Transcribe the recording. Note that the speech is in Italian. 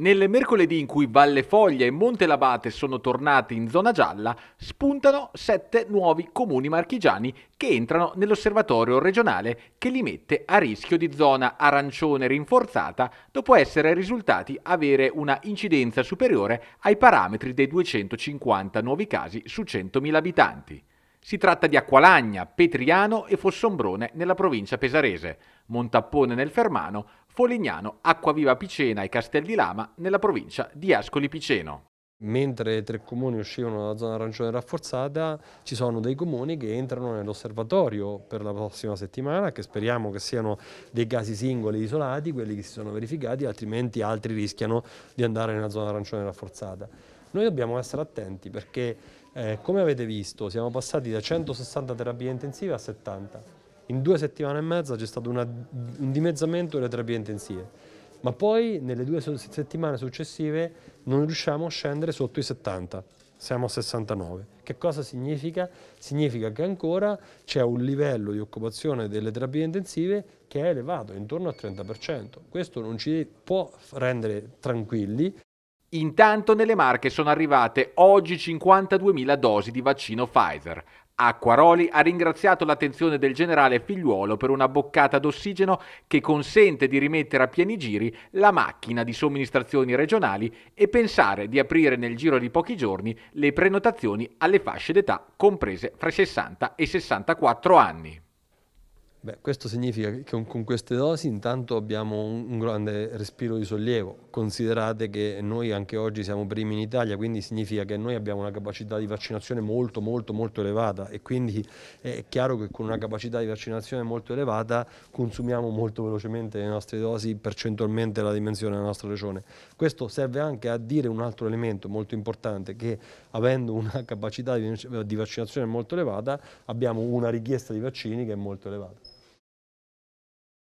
Nel mercoledì in cui Valle Foglia e Montelabate sono tornati in zona gialla, spuntano sette nuovi comuni marchigiani che entrano nell'osservatorio regionale che li mette a rischio di zona arancione rinforzata dopo essere risultati avere una incidenza superiore ai parametri dei 250 nuovi casi su 100.000 abitanti. Si tratta di Acqualagna, Petriano e Fossombrone nella provincia pesarese, Montappone nel Fermano, Polignano, Acquaviva Picena e Castel di Lama nella provincia di Ascoli Piceno. Mentre tre comuni uscivano dalla zona arancione rafforzata, ci sono dei comuni che entrano nell'osservatorio per la prossima settimana, che speriamo che siano dei casi singoli isolati, quelli che si sono verificati, altrimenti altri rischiano di andare nella zona arancione rafforzata. Noi dobbiamo essere attenti perché, eh, come avete visto, siamo passati da 160 terapie intensive a 70 in due settimane e mezza c'è stato una, un dimezzamento delle terapie intensive, ma poi nelle due settimane successive non riusciamo a scendere sotto i 70, siamo a 69. Che cosa significa? Significa che ancora c'è un livello di occupazione delle terapie intensive che è elevato, intorno al 30%. Questo non ci può rendere tranquilli. Intanto nelle Marche sono arrivate oggi 52.000 dosi di vaccino Pfizer. Acquaroli ha ringraziato l'attenzione del generale Figliuolo per una boccata d'ossigeno che consente di rimettere a pieni giri la macchina di somministrazioni regionali e pensare di aprire nel giro di pochi giorni le prenotazioni alle fasce d'età comprese fra i 60 e i 64 anni. Beh, questo significa che con, queste dosi intanto abbiamo un, grande respiro di sollievo. Considerate che noi anche oggi siamo primi in Italia, quindi significa che noi abbiamo una capacità di vaccinazione molto molto molto elevata e quindi è chiaro che con una capacità di vaccinazione molto elevata consumiamo molto velocemente le nostre dosi percentualmente la dimensione della nostra regione. Questo serve anche a dire un altro elemento molto importante che avendo una capacità di vaccinazione molto elevata abbiamo una richiesta di vaccini che è molto elevata.